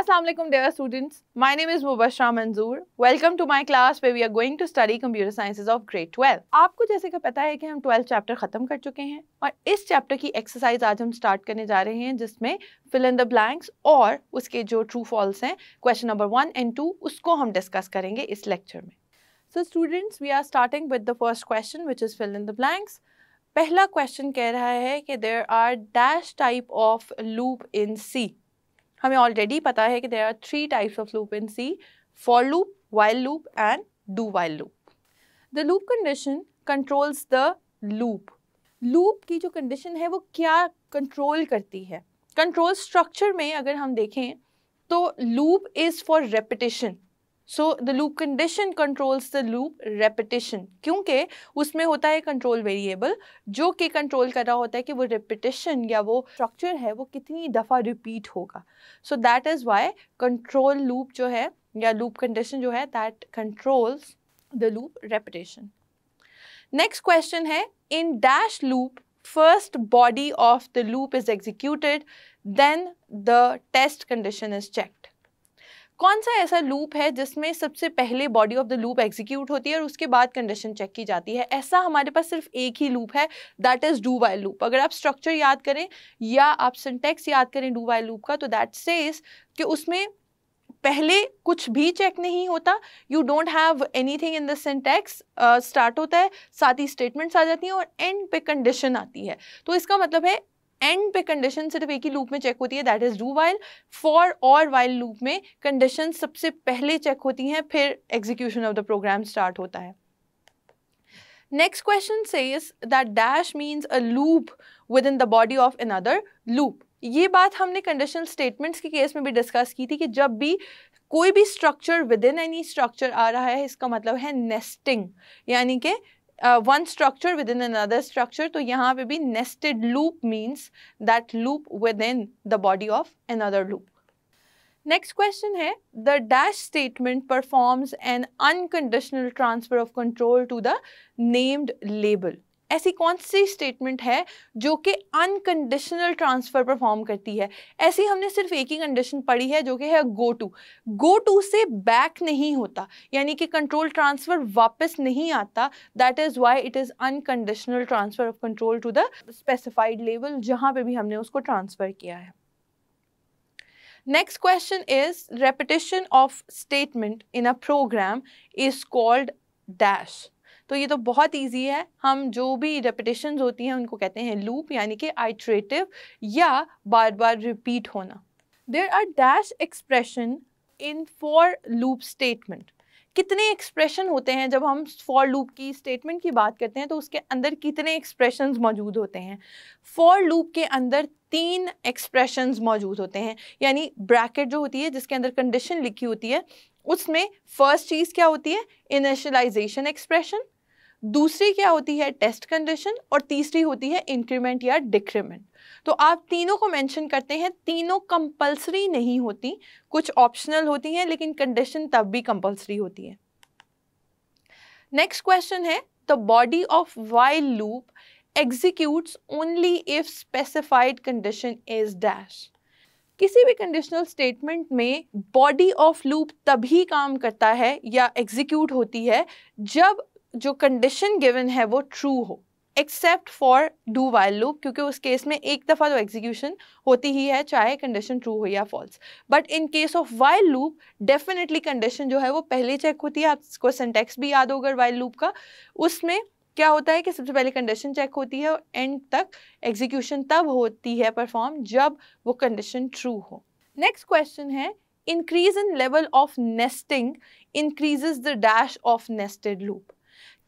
Assalamualaikum dear students. My name is Mubashra Manzoor. Welcome to my class where we are going to study computer sciences of grade 12. आपको जैसे कि पता है कि हम 12 chapter खत्म कर चुके हैं और इस चैप्टर की एक्सरसाइज आज हम स्टार्ट करने जा रहे हैं जिसमें फिल इन द ब्लैंक्स और उसके जो ट्रू फॉल्स हैं question number one and two उसको हम डिस्कस करेंगे इस लेक्चर में so students we are starting with the first question which is fill in the blanks पहला क्वेश्चन कह रहा है कि there are dash type of loop in C हमें ऑलरेडी पता है कि there are three types of loop in C for loop while loop and do while loop the loop condition controls the loop loop की जो condition है वो क्या control करती है कंट्रोल स्ट्रक्चर में अगर हम देखें तो loop is for repetition so the loop condition controls the loop repetition क्योंकि उसमें होता है कंट्रोल वेरिएबल जो कि कंट्रोल कर रहा होता है कि वो रेपिटेशन या वो स्ट्रक्चर है वो कितनी दफ़ा रिपीट होगा so that is why control loop जो है या लूप कंडीशन जो है that controls the loop repetition next question है in dash loop first body of the loop is executed then the test condition is checked कौन सा ऐसा loop है जिसमें सबसे पहले body of the loop execute होती है और उसके बाद कंडीशन चेक की जाती है ऐसा हमारे पास सिर्फ एक ही लूप है that is do while loop अगर आप स्ट्रक्चर याद करें या आप सिंटेक्स याद करें डू वाई लूप का तो दैट सेज कि उसमें पहले कुछ भी चेक नहीं होता you don't have anything in the syntax start होता है साथ ही स्टेटमेंट्स आ जाती हैं और एंड पे कंडीशन आती है तो इसका मतलब है एंड पे कंडीशन सिर्फ एक ही लूप में चेक होती है that is do while for और वाइल लूप में कंडीशन सबसे पहले चेक होती हैं फिर execution of the program start होता है next Next question says that dash means a loop within the body of another loop ये बात हमने कंडीशनल स्टेटमेंट्स के केस में भी डिस्कस की थी कि जब भी कोई भी structure within any structure आ रहा है इसका मतलब है नेस्टिंग यानी कि one structure within another structure तो यहाँ पे भी nested loop means that loop within the body of another loop next question है the dash statement performs an unconditional transfer of control to the named label ऐसी कौन सी statement है जो कि अनकंडीशनल ट्रांसफ़र परफॉर्म करती है ऐसी हमने सिर्फ एक ही कंडीशन पढ़ी है जो कि है गो टू गो टू से बैक नहीं होता यानी कि कंट्रोल ट्रांसफ़र वापस नहीं आता that is why it is unconditional transfer of control to the specified level जहाँ पर भी हमने उसको ट्रांसफ़र किया है next question is repetition of statement in a program is called dash तो ये तो बहुत ईजी है हम जो भी रेपिटेशन होती हैं उनको कहते हैं लूप यानी कि आइट्रेटिव या बार बार रिपीट होना there are dash expression in for loop statement कितने एक्सप्रेशन होते हैं जब हम फॉर लूप की स्टेटमेंट की बात करते हैं तो उसके अंदर कितने एक्सप्रेशन मौजूद होते हैं फॉर लूप के अंदर तीन एक्सप्रेशन मौजूद होते हैं यानी ब्रैकेट जो होती है जिसके अंदर कंडीशन लिखी होती है उसमें फर्स्ट चीज़ क्या होती है इनिशलाइजेशन एक्सप्रेशन दूसरी क्या होती है टेस्ट कंडीशन और तीसरी होती है इंक्रीमेंट या डिक्रीमेंट तो आप तीनों को मेंशन करते हैं तीनों कंपलसरी नहीं होती कुछ ऑप्शनल होती हैं लेकिन कंडीशन तब भी कंपलसरी होती है नेक्स्ट क्वेश्चन है the body of while loop executes only if specified condition is dash किसी भी कंडीशनल स्टेटमेंट में बॉडी ऑफ लूप तभी काम करता है या एग्जीक्यूट होती है जब जो कंडीशन गिवन है वो ट्रू हो except for do while loop क्योंकि उस केस में एक दफ़ा तो एग्जीक्यूशन होती ही है चाहे कंडीशन ट्रू हो या false but in case of while loop definitely condition जो है वो पहले चेक होती है आपको सेंटेक्स भी याद होगा वाइल लूप का उसमें क्या होता है कि सबसे पहले कंडीशन चेक होती है और एंड तक एग्जीक्यूशन तब होती है परफॉर्म जब वो कंडीशन ट्रू हो नेक्स्ट क्वेश्चन है increase in level of nesting increases the dash of nested loop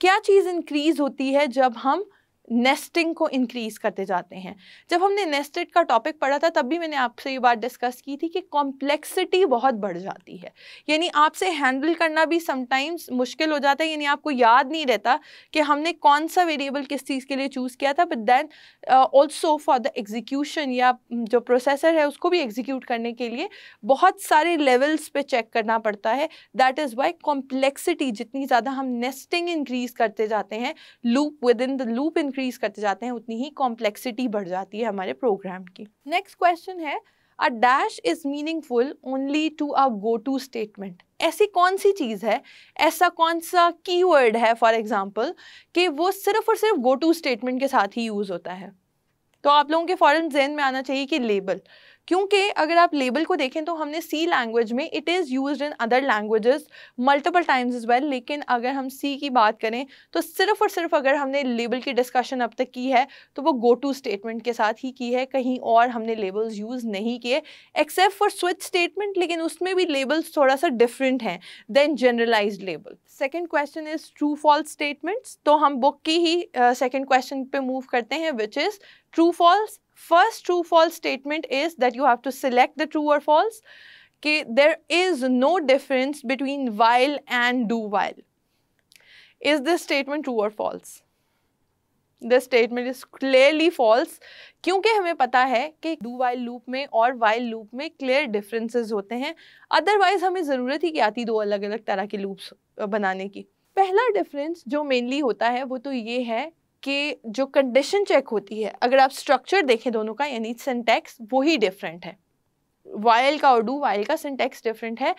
क्या चीज़ इंक्रीज होती है जब हम नेस्टिंग को इंक्रीज करते जाते हैं जब हमने नेस्टेड का टॉपिक पढ़ा था तब भी मैंने आपसे ये बात डिस्कस की थी कि कॉम्प्लेक्सिटी बहुत बढ़ जाती है यानी आपसे हैंडल करना भी समटाइम्स मुश्किल हो जाता है यानी आपको याद नहीं रहता कि हमने कौन सा वेरिएबल किस चीज़ के लिए चूज़ किया था but then also for the execution या जो प्रोसेसर है उसको भी एग्जीक्यूट करने के लिए बहुत सारे लेवल्स पे चेक करना पड़ता है दैट इज़ वाई कॉम्प्लेक्सिटी जितनी ज़्यादा हम नेस्टिंग इंक्रीज करते जाते हैं loop within the loop in increase करते जाते हैं उतनी ही कॉम्प्लेक्सिटी बढ़ जाती है हमारे प्रोग्राम की नेक्स्ट क्वेश्चन है a dash is meaningful only to a go to statement ऐसी कौन सी चीज़ है ऐसा कौन सा कीवर्ड है फॉर एग्जांपल कि वो सिर्फ और सिर्फ गो टू स्टेटमेंट के साथ ही यूज़ होता है तो आप लोगों के फ़ौरन जहन में आना चाहिए कि लेबल क्योंकि अगर आप लेबल को देखें तो हमने सी लैंग्वेज में it is use in other languages multiple times as well लेकिन अगर हम सी की बात करें तो सिर्फ और सिर्फ अगर हमने लेबल की डिस्कशन अब तक की है तो वो गो टू स्टेटमेंट के साथ ही की है कहीं और हमने लेबल्स यूज़ नहीं किए एक्सेप्ट फॉर स्विच स्टेटमेंट लेकिन उसमें भी लेबल्स थोड़ा सा डिफरेंट हैं then generalise label second question is true false statements तो हम बुक की ही सेकेंड uh, क्वेश्चन पे मूव करते हैं which is true false First true false statement is that you have to select the true or false. कि there is no difference between while and do while. Is this statement true or false? This statement is clearly false क्योंकि हमें पता है कि do while loop में और while loop में clear differences होते हैं अदरवाइज हमें ज़रूरत ही क्या आती दो अलग अलग तरह के लूप्स बनाने की पहला डिफरेंस जो मेनली होता है वो तो ये है कि जो कंडीशन चेक होती है अगर आप स्ट्रक्चर देखें दोनों का यानी सिंटेक्स वो ही डिफरेंट है वायल का और डू वायल का सिंटेक्स डिफरेंट है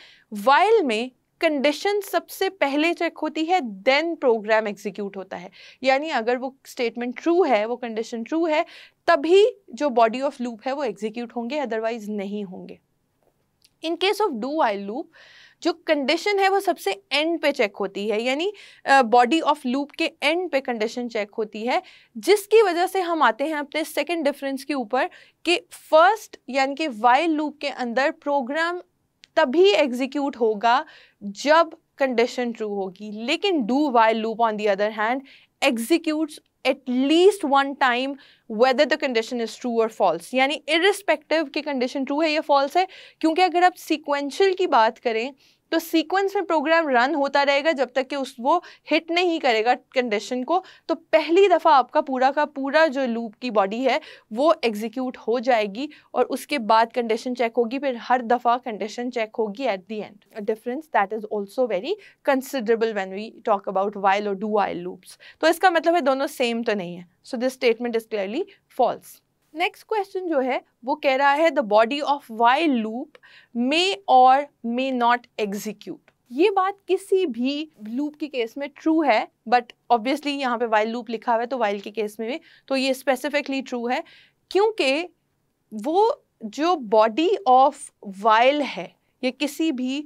वायल में कंडीशन सबसे पहले चेक होती है देन प्रोग्राम एग्जीक्यूट होता है यानी अगर वो स्टेटमेंट ट्रू है वो कंडीशन ट्रू है तभी जो बॉडी ऑफ लूप है वो एग्जीक्यूट होंगे अदरवाइज नहीं होंगे in case of do while loop जो कंडीशन है वो सबसे एंड पे चेक होती है यानी बॉडी ऑफ लूप के एंड पे कंडीशन चेक होती है जिसकी वजह से हम आते हैं अपने सेकेंड डिफरेंस के ऊपर कि फर्स्ट यानी कि वाइल लूप के अंदर प्रोग्राम तभी एग्जीक्यूट होगा जब कंडीशन ट्रू होगी लेकिन do while loop on the other hand executes at least one time whether the condition is true or false यानी इरिस्पेक्टिव की कंडीशन ट्रू है या फॉल्स है क्योंकि अगर आप सिक्वेंशल की बात करें तो सीक्वेंस में प्रोग्राम रन होता रहेगा जब तक कि उस वो हिट नहीं करेगा कंडीशन को तो पहली दफ़ा आपका पूरा का पूरा जो लूप की बॉडी है वो एग्जीक्यूट हो जाएगी और उसके बाद कंडीशन चेक होगी फिर हर दफ़ा कंडीशन चेक होगी at the end difference that is also very considerable when we talk about while और डू वाइल लूप्स तो इसका मतलब है दोनों सेम तो नहीं है so this statement is clearly false next question जो है वो कह रहा है the body of while loop may or may not execute ये बात किसी भी लूप के केस में ट्रू है बट ऑब्वियसली यहाँ पे वाइल लूप लिखा हुआ है तो वाइल के केस में भी तो ये स्पेसिफिकली ट्रू है क्योंकि वो जो बॉडी ऑफ वाइल है ये किसी भी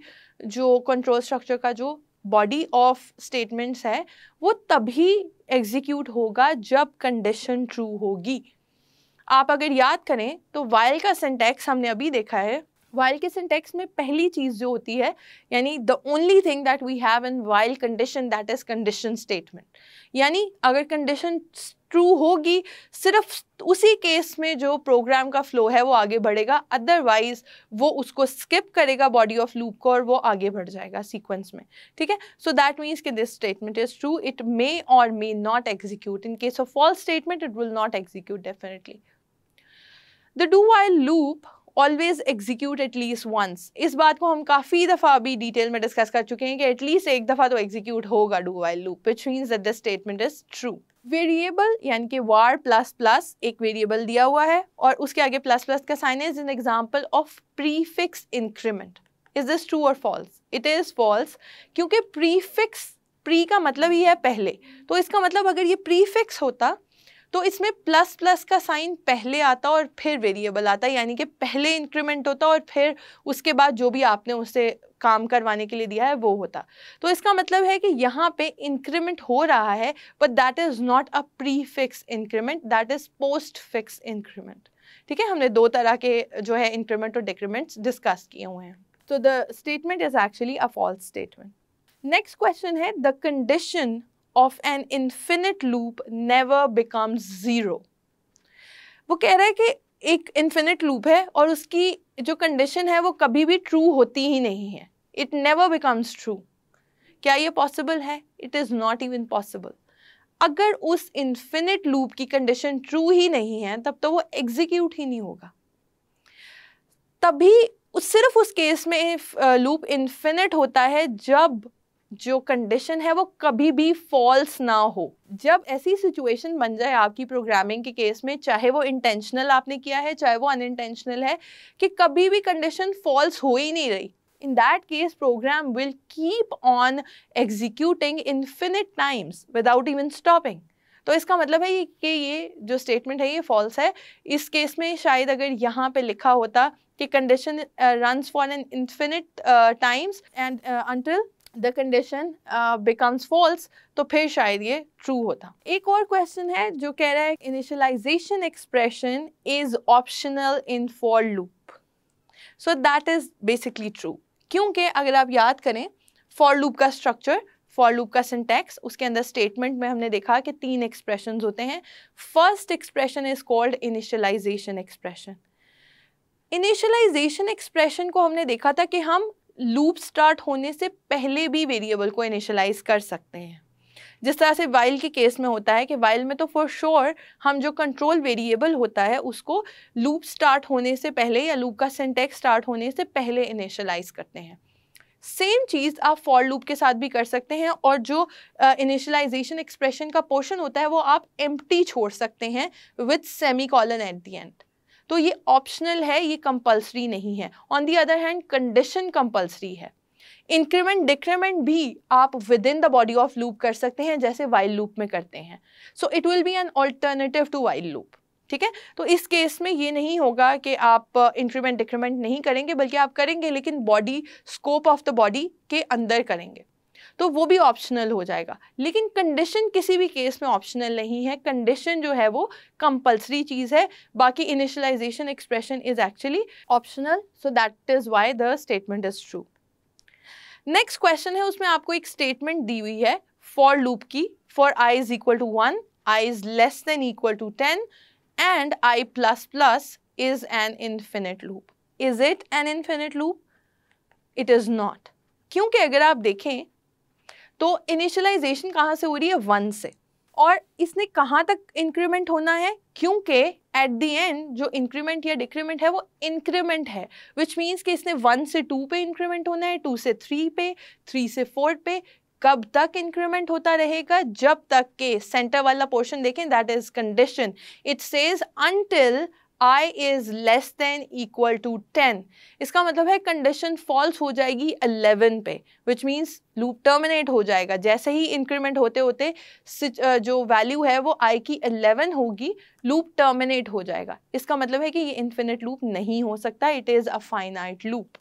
जो कंट्रोल स्ट्रक्चर का जो बॉडी ऑफ स्टेटमेंट्स है वो तभी एग्जीक्यूट होगा जब कंडीशन ट्रू होगी आप अगर याद करें तो वाइल का सिंटेक्स हमने अभी देखा है वाइल के सिंटेक्स में पहली चीज़ जो होती है यानी the only thing that we have in while condition that is condition statement यानी अगर कंडीशन ट्रू होगी सिर्फ उसी केस में जो प्रोग्राम का फ्लो है वो आगे बढ़ेगा अदरवाइज वो उसको स्किप करेगा बॉडी ऑफ लूप को और वो आगे बढ़ जाएगा सीक्वेंस में ठीक है सो दैट मीन्स कि this statement is true it may or may not execute in case of false statement it will not execute definitely the do while loop always execute at least once इस बात को हम काफ़ी दफ़ा अभी detail में discuss कर चुके हैं कि एटलीस्ट एक दफ़ा तो एग्जीक्यूट होगा do while loop which means that the statement is true variable यानी कि वार प्लस प्लस एक वेरिएबल दिया हुआ है और उसके आगे प्लस प्लस का sign is an example of prefix increment is this true or false it is false क्योंकि प्रीफिक्स प्री का मतलब ही है पहले तो इसका मतलब अगर ये प्रीफिक्स होता तो इसमें प्लस प्लस का साइन पहले आता और फिर वेरिएबल आता यानी कि पहले इंक्रीमेंट होता और फिर उसके बाद जो भी आपने उसे काम करवाने के लिए दिया है वो होता तो इसका मतलब है कि यहाँ पे इंक्रीमेंट हो रहा है but that is not a prefix increment that is postfix increment ठीक है हमने दो तरह के जो है इंक्रीमेंट और डिक्रीमेंट्स डिस्कस किए हुए हैं तो the statement is actually a false statement next question है the condition of an infinite loop never becomes zero वो कह रहा है कि एक इन्फिनिट लूप है और उसकी जो कंडीशन है वो कभी भी ट्रू होती ही नहीं है इट नेवर बिकम्स ट्रू क्या ये पॉसिबल है it is not even possible अगर उस इन्फिनिट लूप की कंडीशन ट्रू ही नहीं है तब तो वो एग्जीक्यूट ही नहीं होगा तभी सिर्फ उस केस में लूप इन्फिनिट होता है जब जो कंडीशन है वो कभी भी फॉल्स ना हो जब ऐसी सिचुएशन बन जाए आपकी प्रोग्रामिंग के केस में चाहे वो इंटेंशनल आपने किया है चाहे वो अनइंटेंशनल है कि कभी भी कंडीशन फॉल्स हो ही नहीं रही in that case program will keep on executing infinite times without even stopping तो इसका मतलब है कि ये जो स्टेटमेंट है ये फॉल्स है इस केस में शायद अगर यहाँ पे लिखा होता कि condition run for an infinite times and until the condition becomes false तो फिर शायद ये ट्रू होता एक और क्वेश्चन है जो कह रहा है initialisation expression is optional in for loop so that is basically true क्योंकि अगर आप याद करें फॉर लूप का स्ट्रक्चर फॉर लूप का सिंटेक्स उसके अंदर स्टेटमेंट में हमने देखा कि तीन एक्सप्रेशन होते हैं first expression is called initialisation expression initialisation expression को हमने देखा था कि हम लूप स्टार्ट होने से पहले भी वेरिएबल को इनिशलाइज कर सकते हैं जिस तरह से वाइल के केस में होता है कि वाइल में तो फॉर श्योर sure हम जो कंट्रोल वेरिएबल होता है उसको लूप स्टार्ट होने से पहले या लूप का सेंटेक्स स्टार्ट होने से पहले इनिशलाइज करते हैं सेम चीज़ आप फॉर लूप के साथ भी कर सकते हैं और जो इनिशलाइजेशन एक्सप्रेशन का पोर्शन होता है वो आप एम्प्टी छोड़ सकते हैं with semicolon at the end तो ये ऑप्शनल है ये कंपलसरी नहीं है on the other hand condition compulsory है इंक्रीमेंट डिक्रीमेंट भी आप within the body of loop कर सकते हैं जैसे वाइल लूप में करते हैं so it will be an alternative to while loop ठीक है तो इस केस में ये नहीं होगा कि आप इंक्रीमेंट uh, डिक्रीमेंट नहीं करेंगे बल्कि आप करेंगे लेकिन body scope of the body के अंदर करेंगे तो वो भी ऑप्शनल हो जाएगा लेकिन कंडीशन किसी भी केस में ऑप्शनल नहीं है कंडीशन जो है वो कंपल्सरी चीज़ है बाकी initialisation expression is actually optional so that is why the statement is true next question है उसमें आपको एक स्टेटमेंट दी हुई है फॉर लूप की for i is equal to one i is less than equal to ten and i plus plus is an infinite loop is it an infinite loop it is not क्योंकि अगर आप देखें तो initialisation कहाँ से हो रही है वन से और इसने कहाँ तक इंक्रीमेंट होना है क्योंकि एट दी एंड जो इंक्रीमेंट या डिक्रीमेंट है वो इंक्रीमेंट है विच मीन्स कि इसने वन से टू पे इंक्रीमेंट होना है टू से थ्री पे थ्री से फोर पे कब तक इंक्रीमेंट होता रहेगा जब तक के सेंटर वाला पोर्शन देखें that is condition it says until i is less than equal to ten इसका मतलब है कंडीशन फॉल्स हो जाएगी अलेवन पे विच मीन्स लूप टर्मिनेट हो जाएगा जैसे ही इंक्रीमेंट होते होते जो वैल्यू है वो आई की अलेवन होगी लूप टर्मिनेट हो जाएगा इसका मतलब है कि ये इन्फिनिट लूप नहीं हो सकता it is a finite loop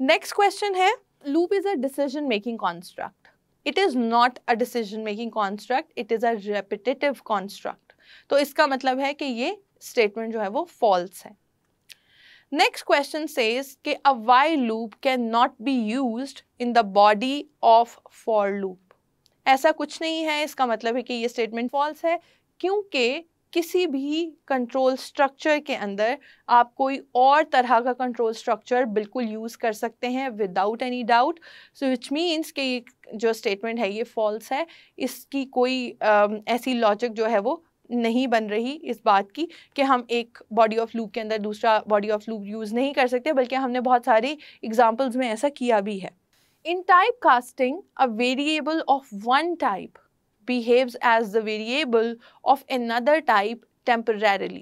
next question है loop is a decision making construct it is not a decision making construct it is a repetitive construct तो इसका मतलब है कि ये स्टेटमेंट जो है वो फॉल्स है नेक्स्ट क्वेश्चन सेज के a while loop can not be use in the body of for loop ऐसा कुछ नहीं है इसका मतलब है कि ये स्टेटमेंट फॉल्स है क्योंकि किसी भी कंट्रोल स्ट्रक्चर के अंदर आप कोई और तरह का कंट्रोल स्ट्रक्चर बिल्कुल यूज़ कर सकते हैं without any doubt so which means कि जो स्टेटमेंट है ये फॉल्स है इसकी कोई आ, ऐसी लॉजिक जो है वो नहीं बन रही इस बात की कि हम एक बॉडी ऑफ लूप के अंदर दूसरा बॉडी ऑफ लूप यूज़ नहीं कर सकते बल्कि हमने बहुत सारी एग्जाम्पल्स में ऐसा किया भी है in type casting a variable of one type behaves as the variable of another type temporarily,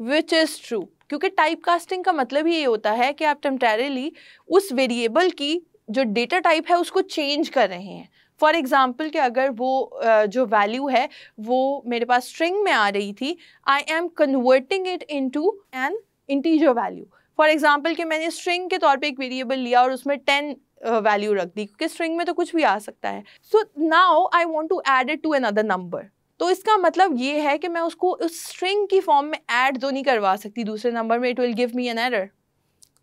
which is true क्योंकि टाइप कास्टिंग का मतलब ही ये होता है कि आप टेम्परेली उस वेरिएबल की जो डेटा टाइप है उसको चेंज कर रहे हैं फॉर एग्ज़ाम्पल कि अगर वो जो वैल्यू है वो मेरे पास स्ट्रिंग में आ रही थी I am converting it to an integer value for example कि मैंने स्ट्रिंग के तौर पे एक वेरिएबल लिया और उसमें टेन वैल्यू रख दी क्योंकि स्ट्रिंग में तो कुछ भी आ सकता है so now I want to add it to another number तो इसका मतलब ये है कि मैं उसको उस स्ट्रिंग की फॉर्म में ऐड तो नहीं करवा सकती दूसरे नंबर में it will give me an error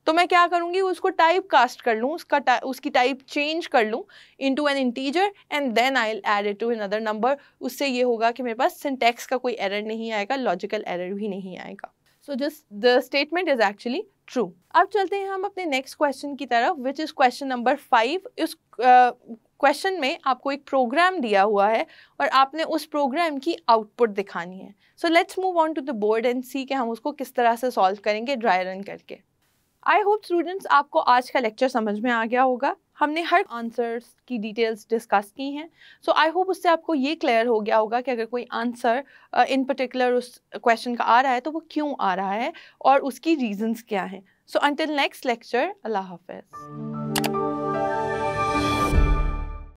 तो मैं क्या करूँगी उसको टाइप कास्ट कर लूँ उसका टा, उसकी टाइप चेंज कर लूँ into an integer and then I add it to another number उससे ये होगा कि मेरे पास सिंटेक्स का कोई एरर नहीं आएगा लॉजिकल एरर भी नहीं आएगा सो जिस the statement is actually true अब चलते हैं हम अपने नेक्स्ट क्वेश्चन की तरफ which is question number five इस क्वेश्चन uh, में आपको एक प्रोग्राम दिया हुआ है और आपने उस प्रोग्राम की आउटपुट दिखानी है so let's move on to the board and see कि हम उसको किस तरह से सॉल्व करेंगे ड्राई रन करके आई होप स्टूडेंट्स आपको आज का लेक्चर समझ में आ गया होगा हमने हर आंसर्स की डिटेल्स डिस्कस की हैं सो आई होप उससे आपको ये क्लियर हो गया होगा कि अगर कोई आंसर इन पर्टिकुलर उस क्वेश्चन का आ रहा है तो वो क्यों आ रहा है और उसकी रीजंस क्या हैं सो अंटिल नेक्स्ट लेक्चर अल्लाह हाफिज़